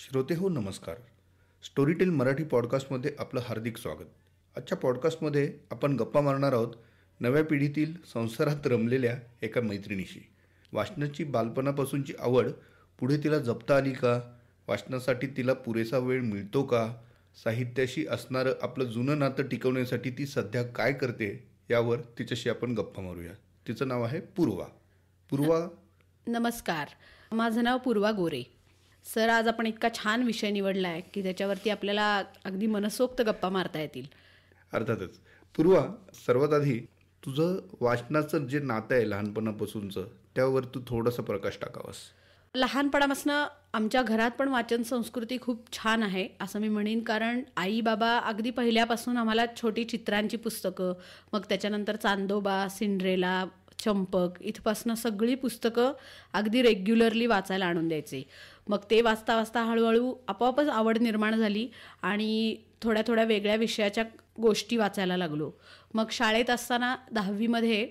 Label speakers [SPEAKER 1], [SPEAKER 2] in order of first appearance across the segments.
[SPEAKER 1] श्रोते हो नमस्कार स्टोरीटेल मराठी पॉडकास्टमध्ये आपलं हार्दिक स्वागत आजच्या पॉडकास्टमध्ये आपण गप्पा मारणार आहोत नव्या पिढीतील संसारात रमलेल्या एका मैत्रिणीशी वाचनाची बालपणापासूनची आवड पुढे तिला जपता आली का वाचनासाठी तिला पुरेसा वेळ मिळतो का साहित्याशी असणारं आपलं जुनं नातं टिकवण्यासाठी ती सध्या काय करते यावर तिच्याशी आपण गप्पा मारूया तिचं नाव आहे पूर्वा पूर्वा
[SPEAKER 2] नमस्कार माझं नाव पूर्वा गोरे सर आज आपण इतका छान विषय निवडला आहे की त्याच्यावरती आपल्याला अगदी मनसोक्त गप्पा मारता येतील
[SPEAKER 1] अर्थातच पूर्वा सर्वात आधी तुझं वाचनाचं जे नातं आहे लहानपणापासूनचं त्यावर तू थोडासा प्रकाश टाकावास
[SPEAKER 2] लहानपणापासून आमच्या घरात पण वाचन संस्कृती खूप छान आहे असं मी म्हणेन कारण आई बाबा अगदी पहिल्यापासून आम्हाला छोटी चित्रांची पुस्तकं मग त्याच्यानंतर चांदोबा सिंड्रेला चंपक इथपासनं सगळी पुस्तकं अगदी रेग्युलरली वाचायला आणून द्यायची मग ते वाचता वाचता हळूहळू आपोआपच आवड निर्माण झाली आणि थोड्या थोड्या वेगळ्या विषयाच्या गोष्टी वाचायला लागलो मग शाळेत असताना दहावीमध्ये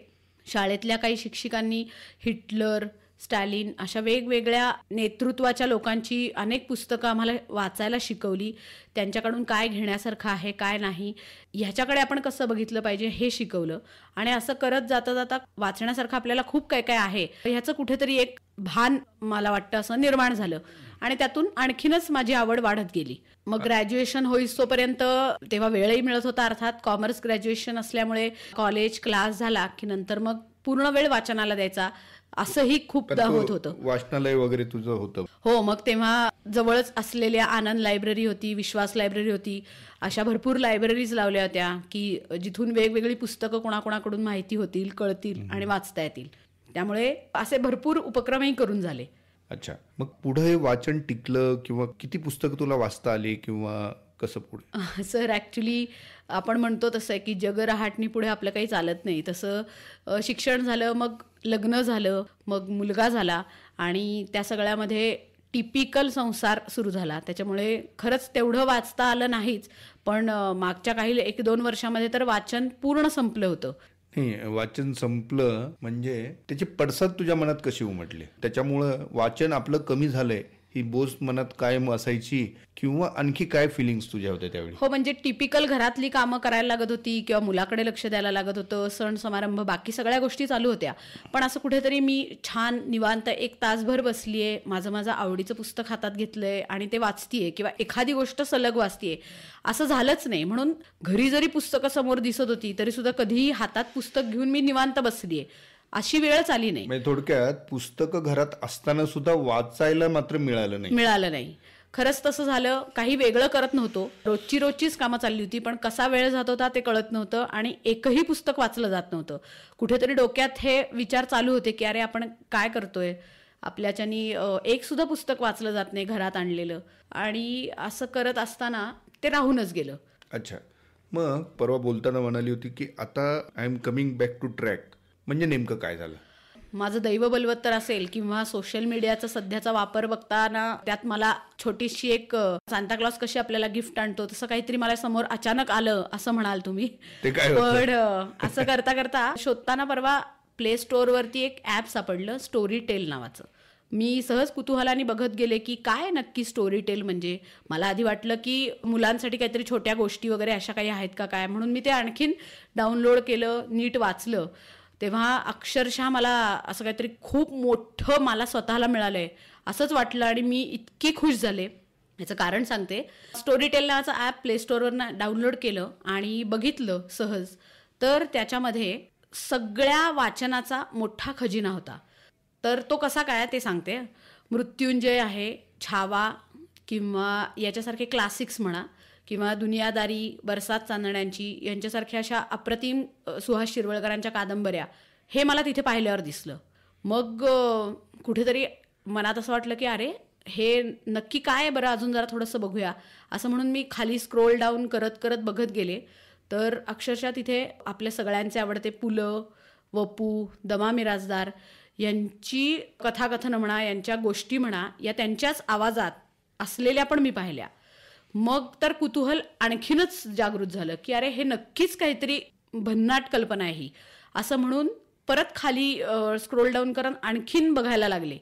[SPEAKER 2] शाळेतल्या काही शिक्षिकांनी हिटलर स्टॅलिन अशा वेगवेगळ्या नेतृत्वाच्या लोकांची अनेक पुस्तकं आम्हाला वाचायला शिकवली त्यांच्याकडून काय घेण्यासारखं आहे काय नाही ह्याच्याकडे आपण कसं बघितलं पाहिजे हे शिकवलं आणि असं करत जाता जाता वाचण्यासारखं आपल्याला खूप काय काय आहे ह्याचं कुठेतरी एक भान मला वाटतं असं निर्माण झालं आणि त्यातून आणखीनच माझी आवड वाढत गेली मग ग्रॅज्युएशन होईस तोपर्यंत तेव्हा वेळही मिळत होता अर्थात कॉमर्स ग्रॅज्युएशन असल्यामुळे कॉलेज क्लास झाला की नंतर मग पूर्ण वेळ वाचनाला द्यायचा असंही खूप होत होतं
[SPEAKER 1] वाचनालय वगैरे तुझं होतं
[SPEAKER 2] हो मग तेव्हा जवळच असलेल्या आनंद लायब्ररी होती विश्वास लायब्ररी होती अशा भरपूर लायब्ररीज लावल्या होत्या की जिथून वेगवेगळी पुस्तकं कोणाकोणाकडून माहिती होतील कळतील आणि वाचता येतील त्यामुळे असे भरपूर उपक्रमही करून झाले
[SPEAKER 1] अच्छा मग पुढे हे वाचन टिकलं किंवा किती पुस्तकं तुला वाचता आली किंवा कसं
[SPEAKER 2] पुढे सर ऍक्च्युली आपण म्हणतो तसं की जग रहाटणी पुढे आपलं काही चालत नाही तसं शिक्षण झालं मग लग्न झालं मग मुलगा झाला आणि त्या सगळ्यामध्ये टिपिकल संसार सुरू झाला त्याच्यामुळे खरंच तेवढं वाचता आलं नाहीच पण मागच्या काही एक दोन वर्षामध्ये तर वाचन पूर्ण संपलं होतं
[SPEAKER 1] नाही वाचन संपलं म्हणजे त्याची पडसाद तुझ्या मनात कशी उमटली त्याच्यामुळं वाचन आपलं कमी झालंय ही बोस मनात कायम असायची किंवा आणखी काय फिलिंग्स तुझ्या होत्या त्यावेळी
[SPEAKER 2] हो म्हणजे टिपिकल घरातली कामं करायला लागत होती किंवा मुलाकडे लक्ष द्यायला लागत होतं सण समारंभ बाकी सगळ्या गोष्टी चालू होत्या पण असं कुठेतरी मी छान निवांत एक तासभर बसलीये माझं माझं आवडीचं पुस्तक हातात घेतलंय आणि ते वाचतीये किंवा एखादी गोष्ट सलग वाचतीये असं झालंच नाही म्हणून घरी जरी पुस्तकं समोर दिसत होती तरी सुद्धा कधीही हातात पुस्तक घेऊन मी निवांत बसलीये अशी वेळच आली नाही
[SPEAKER 1] म्हणजे थोडक्यात पुस्तकं घरात असताना सुद्धा वाचायला मात्र मिळालं नाही
[SPEAKER 2] मिळालं नाही खरंच तसं झालं काही वेगळं करत नव्हतो रोजची रोजचीच कामं चालली होती पण कसा वेळ जात होता ते कळत नव्हतं आणि एकही पुस्तक वाचलं जात नव्हतं कुठेतरी डोक्यात हे विचार चालू होते की अरे आपण काय करतोय आपल्याच्यानी एक सुद्धा पुस्तक वाचलं जात नाही घरात आणलेलं आणि असं करत असताना ते राहूनच गेलं
[SPEAKER 1] अच्छा मग परवा बोलताना म्हणाली होती की आता I am coming back to track म्हणजे नेमकं काय झालं
[SPEAKER 2] माझं दैव बलवत्तर असेल किंवा सोशल मीडियाचा सध्याचा वापर बघताना त्यात मला छोटीशी एक सांताक्लॉज कशी आपल्याला गिफ्ट आणतो तसं काहीतरी मला समोर अचानक आलं असं म्हणाल तुम्ही पण असं करता करता शोधताना परवा प्ले वरती एक ऍप सापडलं स्टोरी टेल नावाचं मी सहज कुतूहलाने बघत गेले की काय नक्की स्टोरी टेल म्हणजे मला आधी वाटलं की मुलांसाठी काहीतरी छोट्या गोष्टी वगैरे अशा काही आहेत का काय म्हणून मी ते आणखीन डाउनलोड केलं नीट वाचलं तेव्हा अक्षरशः मला असं काहीतरी खूप मोठं मला स्वतःला मिळालं आहे असंच वाटलं आणि मी इतकी खुश झाले याचं कारण सांगते स्टोरी टेल नावाचं ॲप प्ले स्टोअरवरनं डाउनलोड केलं आणि बघितलं सहज तर त्याच्यामध्ये सगळ्या वाचनाचा मोठा खजिना होता तर तो कसा काय ते सांगते मृत्युंजय आहे छावा किंवा याच्यासारखे क्लासिक्स म्हणा किंवा दुनियादारी बरसात चांदण्यांची यांच्यासारख्या अशा अप्रतिम सुहास शिरवळकरांच्या कादंबऱ्या हे मला तिथे पाहिल्यावर दिसलं मग कुठेतरी मनात असं वाटलं की अरे हे नक्की काय बरं अजून जरा थोडंसं बघूया असं म्हणून मी खाली स्क्रोल डाऊन करत करत बघत गेले तर अक्षरशः तिथे आपल्या सगळ्यांचे आवडते पुलं वपू दमा मिराजदार यांची कथाकथन म्हणा यांच्या गोष्टी म्हणा या त्यांच्याच आवाजात असलेल्या पण मी पाहिल्या मग तर कुतूहल आणखीनच जागृत झालं की अरे हे नक्कीच काहीतरी भन्नाट कल्पना आहे असं म्हणून परत खाली स्क्रोल डाऊन करून आणखीन बघायला लागले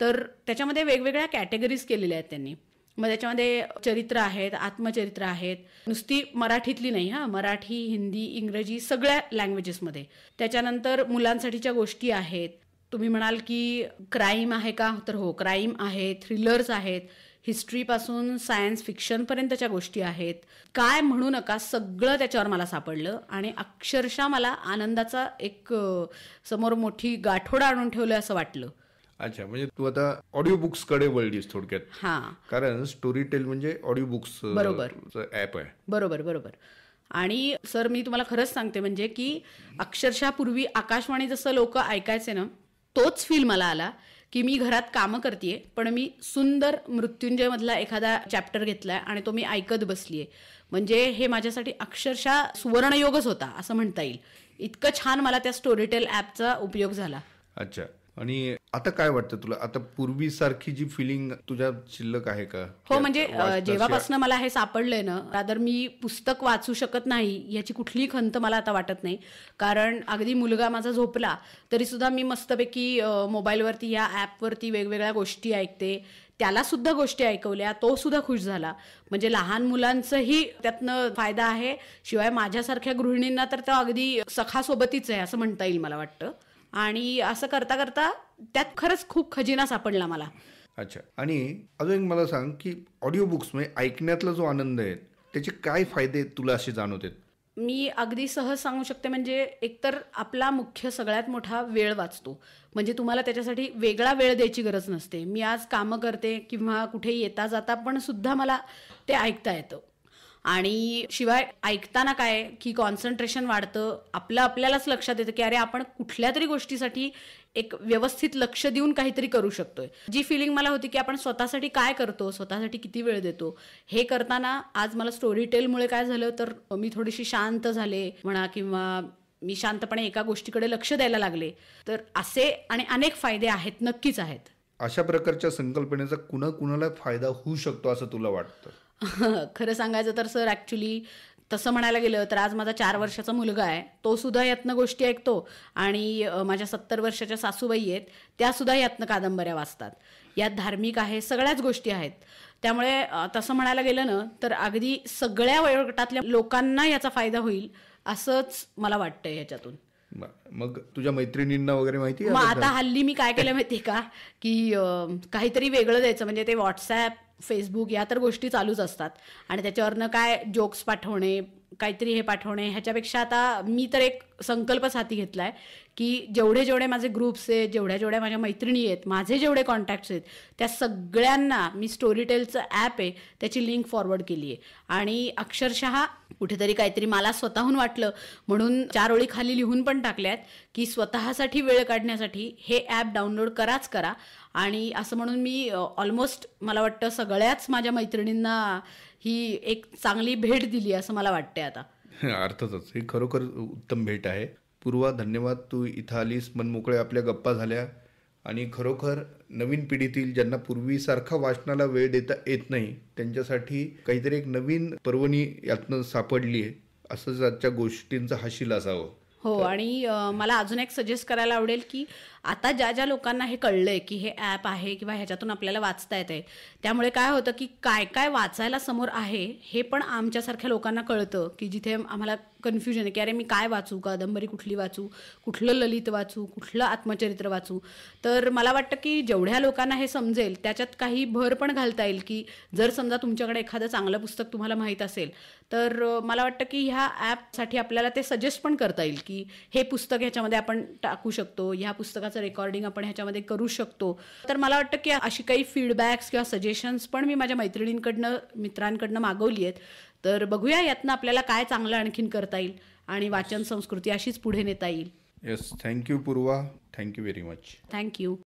[SPEAKER 2] तर त्याच्यामध्ये वेगवेगळ्या कॅटेगरीज केलेल्या आहेत त्यांनी मग त्याच्यामध्ये चरित्र आहेत आत्मचरित्र आहेत नुसती मराठीतली नाही हा मराठी हिंदी इंग्रजी सगळ्या लँग्वेजेसमध्ये त्याच्यानंतर मुलांसाठीच्या गोष्टी आहेत तुम्ही म्हणाल की क्राईम आहे का तर हो क्राईम आहे थ्रिलर्स आहेत हिस्ट्रीपासून सायन्स फिक्शन पर्यंतच्या गोष्टी आहेत काय म्हणू नका सगळं त्याच्यावर मला सापडलं आणि अक्षरशः मला आनंदाचा एक समोर मोठी गाठोडा आणून ठेवलं असं वाटलं
[SPEAKER 1] अच्छा म्हणजे तू आता ऑडिओ बुक्स कडे वळलीस थोडक्यात हा कारण स्टोरी टेल म्हणजे ऑडिओ बुक्स बरोबर ऍप आहे
[SPEAKER 2] बरोबर बरोबर आणि सर मी तुम्हाला खरंच सांगते म्हणजे की अक्षरशः पूर्वी आकाशवाणी जसं लोक ऐकायचे ना तोच फील मला आला की मी घरात कामं करतेय पण मी सुंदर मृत्युंजयमधला एखादा चॅप्टर घेतलाय आणि तो मी ऐकत बसलीये म्हणजे हे माझ्यासाठी अक्षरशः सुवर्णयोगच होता असं म्हणता येईल इतकं छान मला त्या स्टोरीटेल ॲपचा उपयोग झाला
[SPEAKER 1] अच्छा आणि आता काय वाटतं तुला आता पूर्वीसारखी जी फिलिंग तुझ्या शिल्लक आहे
[SPEAKER 2] का हो म्हणजे जेव्हापासून मला हे सापडलंय ना रादर मी पुस्तक वाचू शकत नाही याची कुठलीही खंत मला आता वाटत नाही कारण अगदी मुलगा माझा झोपला तरी सुद्धा मी मस्तपैकी मोबाईलवरती या वरती वेगवेगळ्या गोष्टी ऐकते त्याला सुद्धा गोष्टी ऐकवल्या तो सुद्धा खुश झाला म्हणजे लहान मुलांचंही त्यातनं फायदा आहे शिवाय माझ्यासारख्या गृहिणींना तर तो अगदी सखासोबतीच आहे असं म्हणता येईल मला वाटतं आणि असं करता करता त्यात खरंच खूप खजिना सापडला मला
[SPEAKER 1] अच्छा आणि अजून एक मला सांग की ऑडिओ बुक्स म्हणजे ऐकण्यातला जो आनंद आहे त्याचे काय फायदे तुला असे जाणवते
[SPEAKER 2] मी अगदी सहज सांगू शकते म्हणजे एकतर आपला मुख्य सगळ्यात मोठा वेळ वाचतो म्हणजे तुम्हाला त्याच्यासाठी वेगळा वेळ द्यायची गरज नसते मी आज कामं करते किंवा कुठे येता जाता पण सुद्धा मला ते ऐकता येतं आणि शिवाय ऐकताना काय की कॉन्सन्ट्रेशन वाढतं आपलं आपल्यालाच लक्षात येतं की अरे आपण कुठल्या तरी गोष्टीसाठी एक व्यवस्थित लक्ष देऊन काहीतरी करू शकतोय जी फिलिंग मला होती की आपण स्वतःसाठी काय करतो स्वतःसाठी किती वेळ देतो हे करताना आज मला स्टोरी टेलमुळे काय झालं तर मी थोडीशी शांत झाले म्हणा किंवा मी शांतपणे एका गोष्टीकडे लक्ष द्यायला लागले तर असे आणि अनेक फायदे आहेत नक्कीच आहेत
[SPEAKER 1] अशा प्रकारच्या संकल्पनेचा कुणा कुणाला फायदा होऊ शकतो असं तुला वाटतं
[SPEAKER 2] खरं सांगायचं तर सर ॲक्च्युली तसं म्हणायला गेलं तर आज माझा चार वर्षाचा मुलगा आहे तो सुद्धा यातनं गोष्टी ऐकतो आणि माझ्या सत्तर वर्षाच्या सासूबाई आहेत त्यासुद्धा यातनं कादंबऱ्या वाचतात यात धार्मिक आहे सगळ्याच गोष्टी आहेत त्यामुळे तसं म्हणायला गेलं ना तर अगदी सगळ्या वयोगटातल्या लोकांना याचा फायदा होईल असंच मला वाटतं याच्यातून
[SPEAKER 1] मग तुझ्या मैत्रिणींना वगैरे माहिती मग आता
[SPEAKER 2] हल्ली मी काय केलं माहिती का की काहीतरी वेगळं द्यायचं म्हणजे ते व्हॉट्सअप फेसबुक या तर गोष्टी चालूच असतात आणि त्याच्यावरनं काय जोक्स पाठवणे काहीतरी हे पाठवणे ह्याच्यापेक्षा आता मी तर एक संकल्प साथी घेतला आहे की जेवढे जेवढे माझे ग्रुप्स आहेत जेवढ्या जेवढ्या माझ्या मैत्रिणी आहेत माझे जेवढे कॉन्टॅक्ट्स आहेत त्या सगळ्यांना मी स्टोरीटेलचं ॲप आहे त्याची लिंक फॉरवर्ड केली आहे आणि अक्षरशः कुठेतरी काहीतरी मला स्वतःहून वाटलं म्हणून चार ओळी खाली लिहून पण टाकल्यात की स्वतःसाठी वेळ काढण्यासाठी हे ॲप डाउनलोड कराच करा आणि असं म्हणून मी ऑलमोस्ट मला वाटतं सगळ्याच माझ्या मैत्रिणींना ही एक चांगली भेट दिली असं मला वाटतंय आता
[SPEAKER 1] अर्थातच ही खरोखर उत्तम भेट आहे पूर्वा धन्यवाद तू इथं आलीस मोकळे आपल्या गप्पा झाल्या आणि खरोखर नवीन पिढीतील ज्यांना पूर्वीसारखा वाचनाला वेळ देता येत नाही त्यांच्यासाठी काहीतरी एक नवीन पर्वणी यातनं सापडली आहे असं आजच्या गोष्टींचं हाशील असावं
[SPEAKER 2] हो आणि मला अजून एक सजेस्ट करायला आवडेल की आता ज्या ज्या लोकांना हे आहे की हे ॲप आहे किंवा ह्याच्यातून आपल्याला वाचता येते त्यामुळे काय होतं की काय काय वाचायला समोर आहे हे पण आमच्यासारख्या लोकांना कळतं की जिथे आम्हाला कन्फ्युजन आहे की अरे मी काय वाचू कादंबरी कुठली वाचू कुठलं ललित वाचू कुठलं आत्मचरित्र वाचू तर मला वाटतं की जेवढ्या लोकांना हे समजेल त्याच्यात काही भर पण घालता येईल की जर समजा तुमच्याकडे एखादं चांगलं पुस्तक तुम्हाला माहीत असेल तर मला वाटतं की ह्या ॲपसाठी आपल्याला ते सजेस्ट पण करता येईल की हे पुस्तक ह्याच्यामध्ये आपण टाकू शकतो ह्या पुस्तकात रेकॉर्डिंग आपण ह्याच्यामध्ये करू शकतो तर मला वाटतं की अशी काही फीडबॅक्स किंवा सजेशन्स पण मी माझ्या मैत्रिणींकडनं मित्रांकडनं मागवली आहेत तर बघूया यातनं आपल्याला काय चांगलं आणखीन करता येईल आणि वाचन संस्कृती अशीच पुढे नेता येईल
[SPEAKER 1] yes thank you Purva thank you very much
[SPEAKER 2] thank you